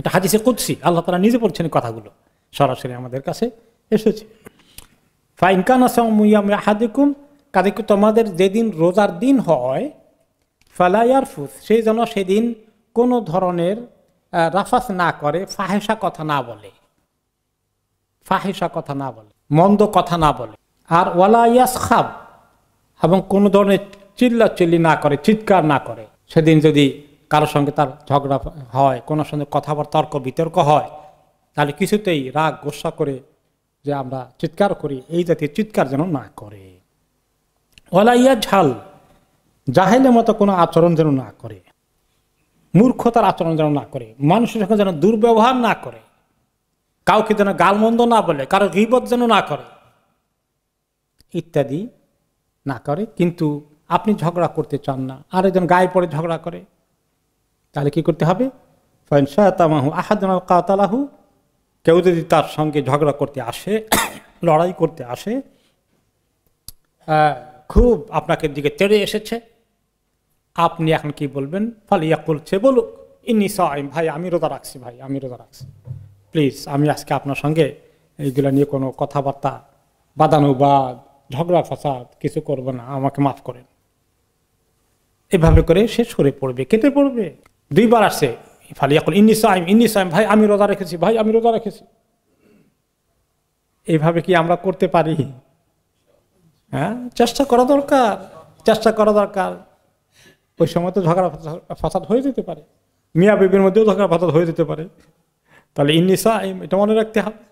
এটা হাদিসে কুদ্সি আল্লাহ তালা নিজে বলছেন কথাগুলো সরাসরি আমাদের কাছে এসেছে ফাইনকান আসামিয়ামরা হাদিকুম কাজে তোমাদের যেদিন রোজার দিন হয় ফালাইয়ারফুস সেই যেন সেদিন কোনো ধরনের রাফাস না করে ফাহেসা কথা না বলে ফাহেসা কথা না বলে মন্দ কথা না বলে আর ওয়ালাইয়াস খাব এবং কোনো ধরনের চিল্লা চিল্লি না করে চিৎকার না করে সেদিন যদি কারোর সঙ্গে তার ঝগড়া হয় কোনো সঙ্গে কথাবার্তা তর্ক বিতর্ক হয় তাহলে কিছুতেই রাগ গোসা করে যে আমরা চিৎকার করি এই জাতীয় চিৎকার যেন না করে ওলাইয়া ঝাল জাহেলের মতো কোনো আচরণ যেন না করে মূর্খতার আচরণ যেন না করে মানুষের সঙ্গে যেন দুর্ব্যবহার না করে কাউকে যেন গালমন্দ না বলে কারো গিবত যেন না করে ইত্যাদি না করে কিন্তু আপনি ঝগড়া করতে চান না আর একজন গায়ে পড়ে ঝগড়া করে তাহলে কি করতে হবে ফয়েন কাতালাহু কেউ যদি তার সঙ্গে ঝগড়া করতে আসে লড়াই করতে আসে খুব আপনাকে দিকে তেড়ে এসেছে আপনি এখন কি বলবেন ফলে ইয়া করছে বলুক ইনি সাইম ভাই আমি রোজা রাখছি ভাই আমি রোজা রাখছি প্লিজ আমি আজকে আপনার সঙ্গে এইগুলো নিয়ে কোনো কথাবার্তা বাদানুবাদ ঝগড়া ফসাদ কিছু করবো না আমাকে মাফ করেন এভাবে করে সে সরে পড়বে কেটে পড়বে দুইবার আসছে এখন ইন্নি সাইম ইন্নি সাইম ভাই আমি রোজা রেখেছি ভাই আমি রোজা রেখেছি এইভাবে কি আমরা করতে পারি হ্যাঁ চেষ্টা করা দরকার চেষ্টা করা দরকার ওই সময় তো ঝগড়া ফাসাদ হয়ে যেতে পারে মিয়া বিবির মধ্যেও ঝগড়া ফাসাদ হয়ে যেতে পারে তাহলে ইন্নি সাইম এটা মনে রাখতে হবে